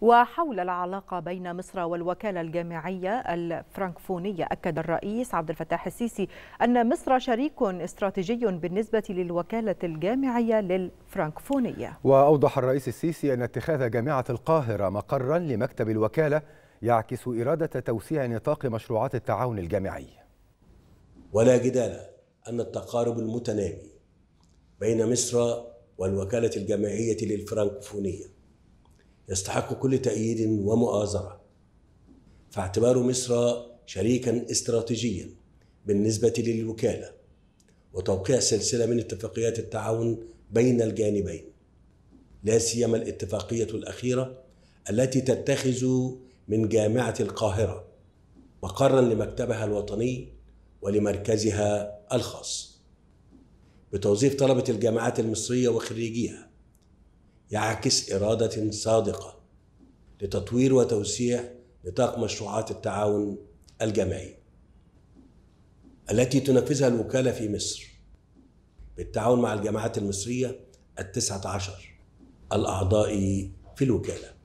وحول العلاقة بين مصر والوكالة الجامعية الفرنكفونية أكد الرئيس عبد الفتاح السيسي أن مصر شريك استراتيجي بالنسبة للوكالة الجامعية للفرنكفونية وأوضح الرئيس السيسي أن اتخاذ جامعة القاهرة مقرا لمكتب الوكالة يعكس إرادة توسيع نطاق مشروعات التعاون الجامعي ولا جدال أن التقارب المتنامي بين مصر والوكالة الجامعية للفرنكفونية يستحق كل تأييد ومؤازرة فاعتبار مصر شريكا استراتيجيا بالنسبة للوكالة وتوقيع سلسلة من اتفاقيات التعاون بين الجانبين لا سيما الاتفاقية الأخيرة التي تتخذ من جامعة القاهرة مقرا لمكتبها الوطني ولمركزها الخاص بتوظيف طلبة الجامعات المصرية وخريجيها يعكس إرادة صادقة لتطوير وتوسيع نطاق مشروعات التعاون الجماعي التي تنفذها الوكالة في مصر بالتعاون مع الجامعات المصرية التسعة عشر الأعضاء في الوكالة